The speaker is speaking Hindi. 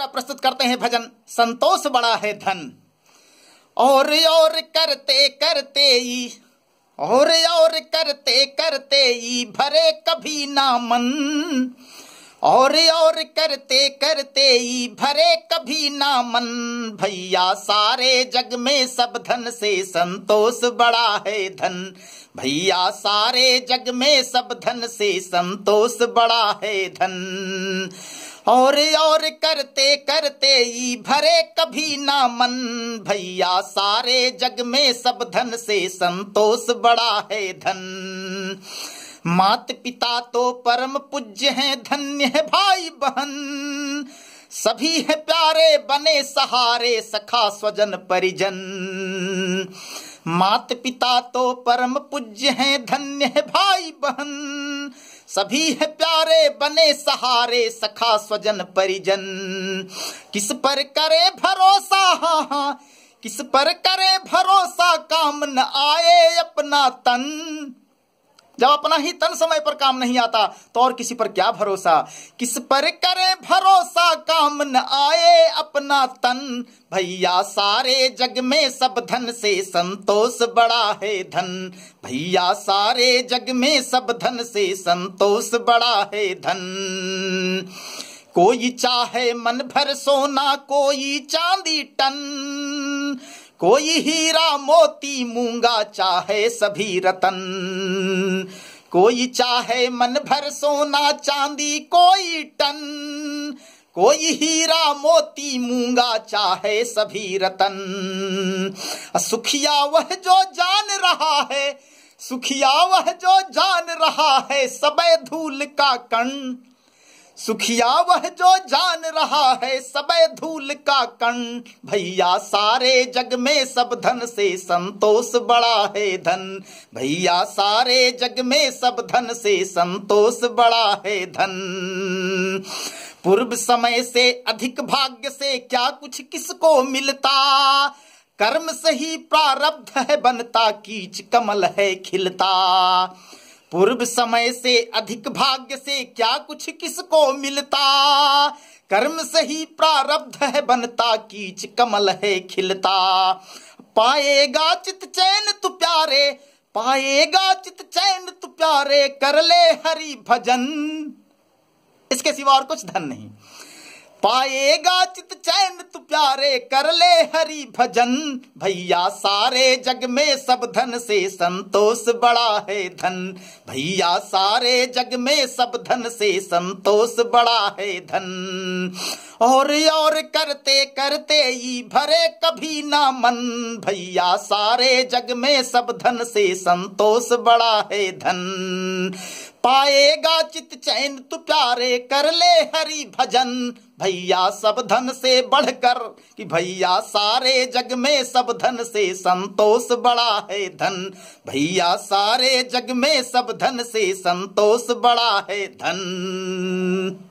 द्वारा प्रस्तुत करते हैं भजन संतोष बड़ा है धन और और करते करते ही और और करते करते ही भरे कभी ना मन और और करते करते ही भरे कभी ना मन भैया सारे जग में सब धन से संतोष बड़ा है धन भैया सारे जग में सब धन से संतोष बड़ा है धन और और करते करते ही भरे कभी ना मन भैया सारे जग में सब धन से संतोष बड़ा है धन मात पिता तो परम पूज्य हैं धन्य है भाई बहन सभी है प्यारे बने सहारे सखा स्वजन परिजन मात पिता तो परम पूज्य हैं धन्य है भाई बहन सभी है प्यारे बने सहारे सखा स्वजन परिजन किस पर करे भरोसा हाँ हाँ किस पर करे भरोसा काम न आए अपना तन जब अपना ही तन समय पर काम नहीं आता तो और किसी पर क्या भरोसा किस पर करे भरोसा काम न आए अपना तन भैया सारे जग में सब धन से संतोष बड़ा है धन भैया सारे जग में सब धन से संतोष बड़ा है धन कोई चाहे मन भर सोना कोई चांदी टन कोई हीरा मोती मूंगा चाहे सभी रतन कोई चाहे मन भर सोना चांदी कोई टन कोई हीरा मोती मूंगा चाहे सभी रतन सुखिया वह जो जान रहा है सुखिया वह जो जान रहा है सबे धूल का कण सुखिया वह जो जान रहा है सब धूल का कण भैया सारे जग में सब धन से संतोष बड़ा है धन भैया सारे जग में सब धन से संतोष बड़ा है धन पूर्व समय से अधिक भाग्य से क्या कुछ किसको मिलता कर्म से ही प्रारब्ध है बनता कीच कमल है खिलता पूर्व समय से अधिक भाग्य से क्या कुछ किसको मिलता कर्म से ही प्रारब्ध है बनता कीच कमल है खिलता पाएगा चित चैन तु प्यारे पाएगा चित चैन तु प्यारे कर ले हरि भजन इसके सिवा और कुछ धन नहीं पाएगा चित चैन तू प्यारे कर ले हरि भजन भैया सारे जग में सब धन से संतोष बड़ा है धन भैया सारे जग में सब धन से संतोष बड़ा है धन और और करते करते ही भरे कभी ना मन भैया सारे जग में सब धन से संतोष बड़ा है धन पाएगा चित चैन तू प्यारे कर ले हरि भजन भैया सब धन से बढ़कर कि भैया सारे जग में सब धन से संतोष बड़ा है धन भैया सारे जग में सब धन से संतोष बड़ा है धन